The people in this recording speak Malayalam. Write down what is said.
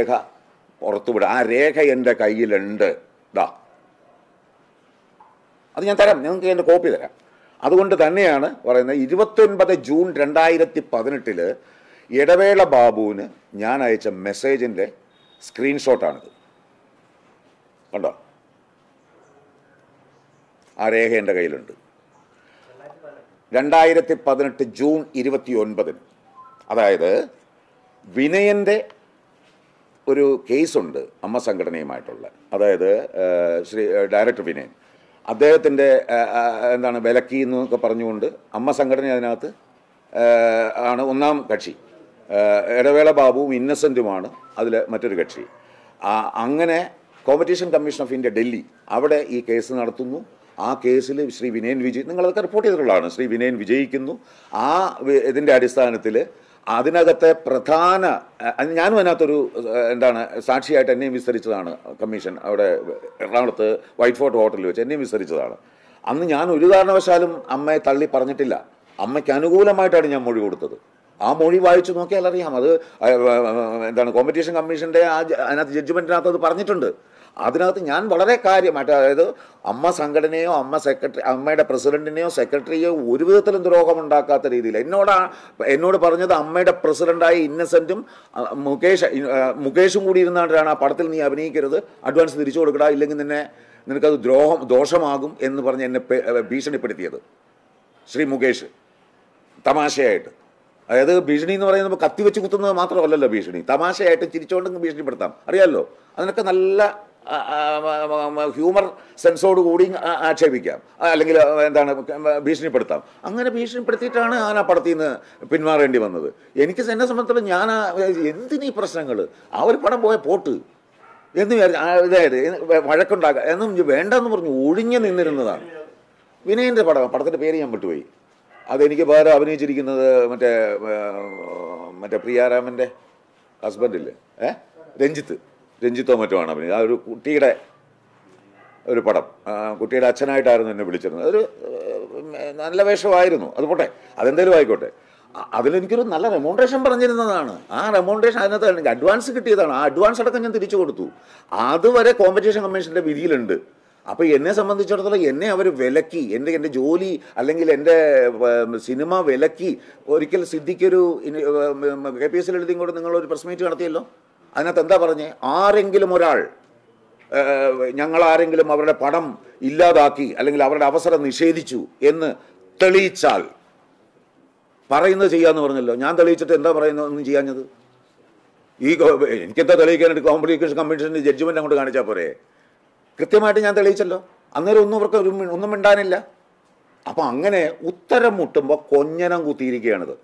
രേഖ പുറത്തുവിട ആ രേഖ എൻ്റെ കയ്യിലുണ്ട് ദാ അത് ഞാൻ തരാം നിങ്ങൾക്ക് എൻ്റെ കോപ്പി തരാം അതുകൊണ്ട് തന്നെയാണ് പറയുന്നത് ഇരുപത്തൊൻപത് ജൂൺ രണ്ടായിരത്തി പതിനെട്ടിൽ ഇടവേള ബാബുവിന് ഞാൻ അയച്ച മെസ്സേജിൻ്റെ സ്ക്രീൻഷോട്ടാണിത് കണ്ടോ ആ രേഖ എൻ്റെ കയ്യിലുണ്ട് രണ്ടായിരത്തി പതിനെട്ട് ജൂൺ ഇരുപത്തി ഒൻപതിന് അതായത് വിനയൻ്റെ ഒരു കേസുണ്ട് അമ്മ സംഘടനയുമായിട്ടുള്ള അതായത് ശ്രീ ഡയറക്ടർ വിനയൻ അദ്ദേഹത്തിൻ്റെ എന്താണ് വിലക്കി എന്നൊക്കെ പറഞ്ഞുകൊണ്ട് അമ്മ സംഘടന അതിനകത്ത് ആണ് ഒന്നാം കക്ഷി ഇടവേള ബാബുവും ഇന്നസെൻറ്റുമാണ് അതിൽ മറ്റൊരു കക്ഷി അങ്ങനെ competition commission of India Delhi അവിടെ ഈ കേസ് നടത്തുന്നു ആ കേസിൽ ശ്രീ വിനയൻ വിജയ് നിങ്ങളതൊക്കെ റിപ്പോർട്ട് ചെയ്തിട്ടുള്ളതാണ് ശ്രീ വിനയൻ വിജയിക്കുന്നു ആ ഇതിൻ്റെ അടിസ്ഥാനത്തിൽ അതിനകത്തെ പ്രധാന ഞാനും അതിനകത്തൊരു എന്താണ് സാക്ഷിയായിട്ട് എന്നെയും വിസ്തരിച്ചതാണ് കമ്മീഷൻ അവിടെ എറണാകുളത്ത് വൈറ്റ് ഫോർട്ട് ഹോട്ടലിൽ വെച്ച് എന്നെയും വിസ്തരിച്ചതാണ് അന്ന് ഞാൻ ഒരു കാരണവശാലും അമ്മയെ തള്ളി പറഞ്ഞിട്ടില്ല അമ്മയ്ക്ക് അനുകൂലമായിട്ടാണ് ഞാൻ മൊഴി കൊടുത്തത് ആ മൊഴി വായിച്ചു നോക്കിയാൽ അറിയാം അത് എന്താണ് കോമ്പറ്റീഷൻ കമ്മീഷൻ്റെ ആ അതിനകത്ത് ജഡ്ജ്മെൻറ്റിനകത്ത് അത് പറഞ്ഞിട്ടുണ്ട് അതിനകത്ത് ഞാൻ വളരെ കാര്യമായിട്ട് അതായത് അമ്മ സംഘടനയോ അമ്മ സെക്രട്ടറി അമ്മയുടെ പ്രസിഡന്റിനെയോ സെക്രട്ടറിയോ ഒരു വിധത്തിലും ദ്രോഹമുണ്ടാക്കാത്ത രീതിയിൽ എന്നോടാ എന്നോട് പറഞ്ഞത് അമ്മയുടെ പ്രസിഡന്റായ ഇന്നസെന്റും മുകേഷ് മുകേഷും കൂടി ഇരുന്നാണ്ടാണ് ആ പടത്തിൽ നീ അഭിനയിക്കരുത് അഡ്വാൻസ് തിരിച്ചു കൊടുക്കടാ ഇല്ലെങ്കിൽ നിന്നെ നിനക്കത് ദ്രോഹം ദോഷമാകും എന്ന് പറഞ്ഞ് എന്നെ ഭീഷണിപ്പെടുത്തിയത് ശ്രീ മുകേഷ് തമാശയായിട്ട് അതായത് ഭീഷണി എന്ന് പറയുന്നത് കത്തി വെച്ച് കുത്തുന്നത് മാത്രമല്ലല്ലോ ഭീഷണി തമാശയായിട്ട് ചിരിച്ചുകൊണ്ടെങ്കിൽ ഭീഷണിപ്പെടുത്താം അറിയാമല്ലോ അതിനൊക്കെ നല്ല ഹ്യൂമർ സെൻസോട് കൂടി ആക്ഷേപിക്കാം അല്ലെങ്കിൽ എന്താണ് ഭീഷണിപ്പെടുത്താം അങ്ങനെ ഭീഷണിപ്പെടുത്തിയിട്ടാണ് ഞാൻ ആ പടത്തിൽ നിന്ന് പിന്മാറേണ്ടി വന്നത് എനിക്ക് എന്നെ സംബന്ധിച്ചിടത്തോളം ഞാൻ എന്തിനീ പ്രശ്നങ്ങൾ ആ ഒരു പടം പോയ പോട്ട് എന്ന് അതായത് വഴക്കുണ്ടാക്കുക എന്നും വേണ്ടെന്ന് പറഞ്ഞു ഒഴിഞ്ഞു നിന്നിരുന്നതാണ് വിനയൻ്റെ പടം പടത്തിൻ്റെ പേര് ഞാൻ വിട്ടുപോയി അതെനിക്ക് വേറെ അഭിനയിച്ചിരിക്കുന്നത് മറ്റേ മറ്റേ പ്രിയാരാമൻ്റെ ഹസ്ബൻഡില്ലേ ഏഹ് രഞ്ജിത്ത് രഞ്ജിത്തോ മറ്റുമാണ് അഭിനയിച്ചത് ആ ഒരു കുട്ടിയുടെ ഒരു പടം കുട്ടിയുടെ അച്ഛനായിട്ടായിരുന്നു എന്നെ വിളിച്ചിരുന്നത് അതൊരു നല്ല വേഷമായിരുന്നു അത് പോട്ടെ അതെന്തേലും ആയിക്കോട്ടെ അതിലെനിക്കൊരു നല്ല റെമോണ്ടേഷൻ പറഞ്ഞിരുന്നതാണ് ആ റെമോണ്ടേഷൻ അതിനകത്ത് എനിക്ക് അഡ്വാൻസ് കിട്ടിയതാണ് ആ അഡ്വാൻസ് അടക്കം ഞാൻ തിരിച്ചു കൊടുത്തു അതുവരെ കോമ്പറ്റീഷൻ കമ്മീഷൻ്റെ വിധിയിലുണ്ട് അപ്പോൾ എന്നെ സംബന്ധിച്ചിടത്തോളം എന്നെ അവർ വിലക്കി എൻ്റെ എൻ്റെ ജോലി അല്ലെങ്കിൽ എൻ്റെ സിനിമ വിലക്കി ഒരിക്കൽ സിദ്ധിക്കൊരു കെ പി എസ് എൽ എഴുതിയും കൂടെ നിങ്ങളൊരു പ്രസ് മീറ്റ് നടത്തിയല്ലോ അതിനകത്ത് എന്താ പറഞ്ഞ് ആരെങ്കിലും ഒരാൾ ആരെങ്കിലും അവരുടെ പണം ഇല്ലാതാക്കി അല്ലെങ്കിൽ അവരുടെ അവസരം നിഷേധിച്ചു എന്ന് തെളിയിച്ചാൽ പറയുന്നത് ചെയ്യാന്ന് പറഞ്ഞല്ലോ ഞാൻ തെളിയിച്ചിട്ട് എന്താ പറയുന്നത് ഒന്നും ചെയ്യാഞ്ഞത് ഈ എനിക്കെന്താ തെളിയിക്കാനായിട്ട് കോംപ്ലിക്കേഷൻ കമ്മീഷൻ്റെ ജഡ്ജ്മെൻ്റ് അങ്ങോട്ട് കാണിച്ചാൽ പോരെ കൃത്യമായിട്ട് ഞാൻ തെളിയിച്ചല്ലോ അന്നേരം ഒന്നും ഇവർക്ക് ഒന്നും മിണ്ടാനില്ല അപ്പം അങ്ങനെ ഉത്തരം മുട്ടുമ്പോൾ കൊഞ്ഞനം കുത്തിയിരിക്കുകയാണിത്